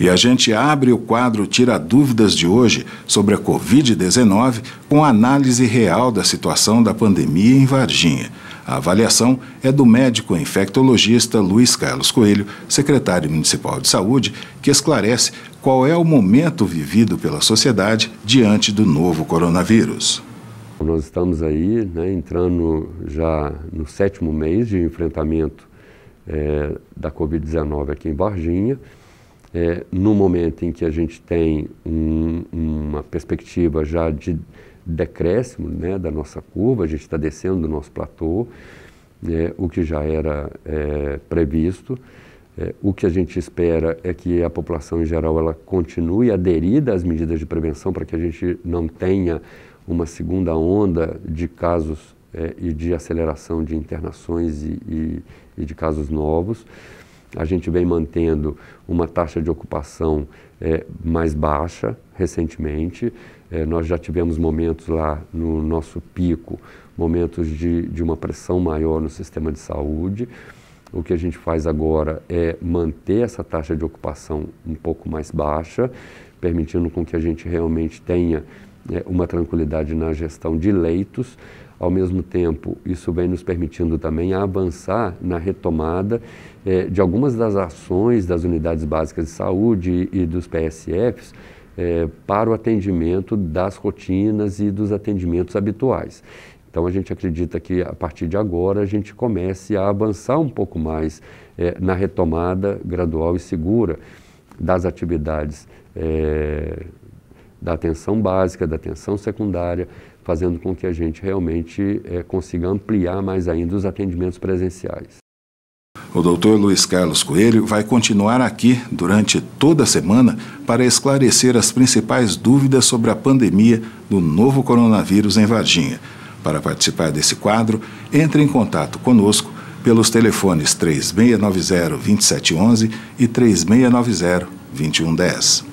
E a gente abre o quadro Tira Dúvidas de hoje sobre a Covid-19 com análise real da situação da pandemia em Varginha. A avaliação é do médico infectologista Luiz Carlos Coelho, secretário municipal de saúde, que esclarece qual é o momento vivido pela sociedade diante do novo coronavírus. Nós estamos aí né, entrando já no sétimo mês de enfrentamento é, da Covid-19 aqui em Varginha é, no momento em que a gente tem um, uma perspectiva já de decréscimo né, da nossa curva, a gente está descendo do nosso platô, é, o que já era é, previsto. É, o que a gente espera é que a população em geral ela continue aderida às medidas de prevenção para que a gente não tenha uma segunda onda de casos é, e de aceleração de internações e, e, e de casos novos. A gente vem mantendo uma taxa de ocupação eh, mais baixa recentemente. Eh, nós já tivemos momentos lá no nosso pico, momentos de, de uma pressão maior no sistema de saúde. O que a gente faz agora é manter essa taxa de ocupação um pouco mais baixa, permitindo com que a gente realmente tenha né, uma tranquilidade na gestão de leitos. Ao mesmo tempo, isso vem nos permitindo também avançar na retomada é, de algumas das ações das unidades básicas de saúde e, dos PSFs é, para o atendimento das rotinas e dos atendimentos habituais. Então a gente acredita que a partir de agora a gente comece a avançar um pouco mais é, na retomada gradual e segura das atividades da atenção básica, da atenção secundária, fazendo com que a gente realmente é, consiga ampliar mais ainda os atendimentos presenciais. O doutor Luiz Carlos Coelho vai continuar aqui durante toda a semana para esclarecer as principais dúvidas sobre a pandemia do novo coronavírus em Varginha. Para participar desse quadro, entre em contato conosco pelos telefones 3690-2711 e 3690-2110.